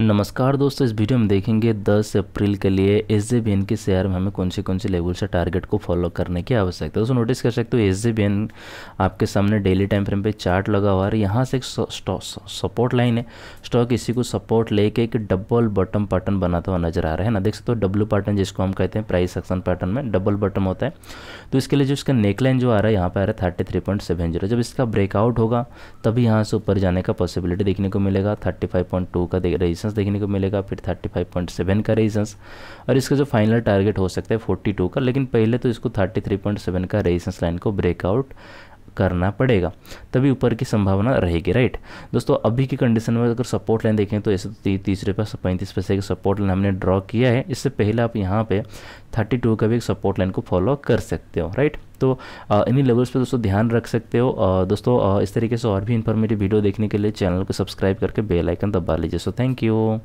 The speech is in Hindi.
नमस्कार दोस्तों इस वीडियो में देखेंगे 10 अप्रैल के लिए एस के शेयर में हमें कौन से कौन से लेवल से टारगेट को फॉलो करने की आवश्यकता है दोस्तों नोटिस कर सकते हो एस आपके सामने डेली टाइम फ्रेम पे चार्ट लगा हुआ है यहाँ से एक सपोर्ट लाइन है स्टॉक इसी को सपोर्ट लेके एक डबल बॉटम पैटर्न बनाता हुआ नजर आ रहा है ना देख सकते हो डब्लू पैटर्न जिसको हम कहते हैं प्राइस एक्शन पैटर्न में डबल बॉटम होता है तो इसके लिए जो इसका नेकलाइन जो आ रहा है यहाँ पर आ रहा है थर्टी जब इसका ब्रेकआउट होगा तभी यहाँ से ऊपर जाने का पॉसिबिलिटी देखने को मिलेगा थर्टी का देख रही रेजिस्टेंस देखने को मिलेगा फिर 35.7 का रेजिस्टेंस और इसका जो फाइनल टारगेट हो सकता है 42 का लेकिन पहले तो इसको 33.7 का रेजिस्टेंस लाइन को ब्रेकआउट करना पड़ेगा तभी ऊपर की संभावना रहेगी राइट दोस्तों अभी की कंडीशन में अगर सपोर्ट लाइन देखें तो ऐसे तो तीस रुपये पैंतीस पैसे की सपोर्ट लाइन हमने ड्रॉ किया है इससे पहले आप यहाँ पे थर्टी टू का भी एक सपोर्ट लाइन को फॉलो कर सकते हो राइट तो इन्हीं लेवल्स पे दोस्तों ध्यान रख सकते हो दोस्तों इस तरीके से और भी इन्फॉर्मेटिव वीडियो देखने के लिए चैनल को सब्सक्राइब करके बेल आइकन दबा लीजिए सो थैंक यू